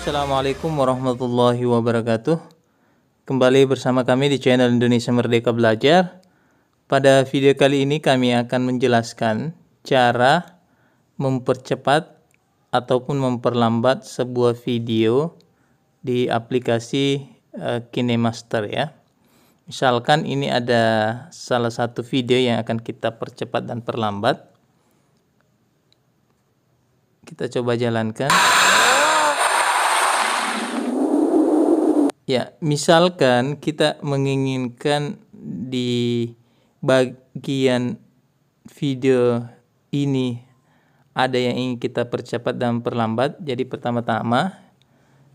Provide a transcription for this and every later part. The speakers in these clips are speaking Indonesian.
Assalamualaikum warahmatullahi wabarakatuh Kembali bersama kami di channel Indonesia Merdeka Belajar pada video kali ini kami akan menjelaskan cara mempercepat ataupun memperlambat sebuah video di aplikasi eh, KineMaster ya. Misalkan ini ada salah satu video yang akan kita percepat dan perlambat. Kita coba jalankan. Ya, misalkan kita menginginkan di bagian video ini ada yang ingin kita percepat dan perlambat. Jadi pertama-tama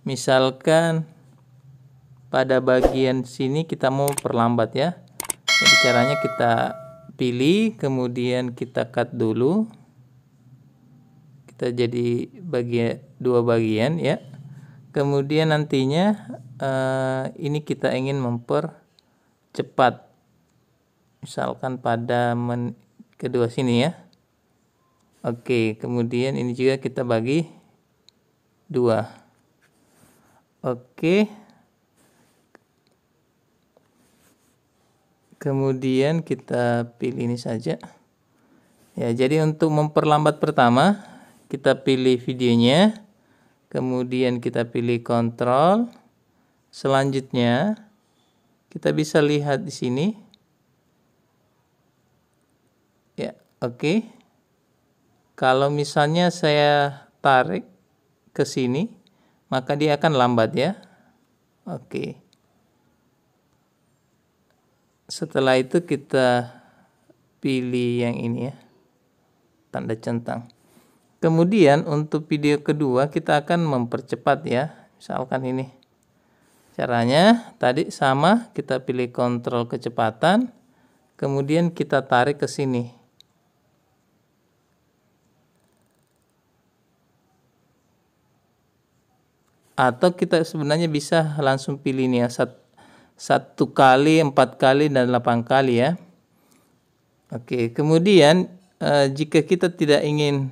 misalkan pada bagian sini kita mau perlambat ya. Jadi caranya kita pilih kemudian kita cut dulu. Kita jadi bagian dua bagian ya. Kemudian nantinya uh, ini kita ingin mempercepat misalkan pada men kedua sini ya oke kemudian ini juga kita bagi dua oke kemudian kita pilih ini saja ya jadi untuk memperlambat pertama kita pilih videonya kemudian kita pilih kontrol selanjutnya kita bisa lihat di sini Oke. Okay. Kalau misalnya saya tarik ke sini, maka dia akan lambat ya. Oke. Okay. Setelah itu kita pilih yang ini ya. Tanda centang. Kemudian untuk video kedua kita akan mempercepat ya. Misalkan ini. Caranya tadi sama, kita pilih kontrol kecepatan, kemudian kita tarik ke sini. atau kita sebenarnya bisa langsung pilih nih ya satu kali empat kali dan delapan kali ya oke kemudian eh, jika kita tidak ingin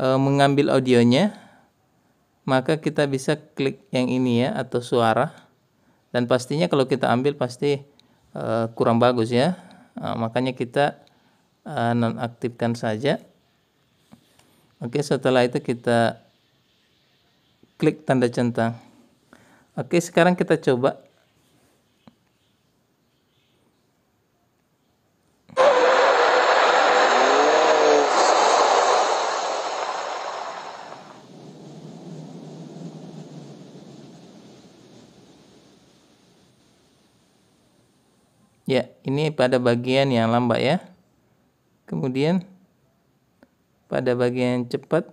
eh, mengambil audionya maka kita bisa klik yang ini ya atau suara dan pastinya kalau kita ambil pasti eh, kurang bagus ya makanya kita nonaktifkan saja oke setelah itu kita klik tanda centang oke sekarang kita coba Ya, ini pada bagian yang lambat ya. Kemudian pada bagian cepat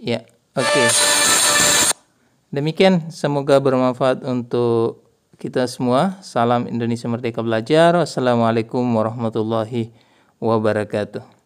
Ya, oke. Okay. Demikian, semoga bermanfaat untuk kita semua. Salam Indonesia Merdeka Belajar. Wassalamualaikum warahmatullahi wabarakatuh.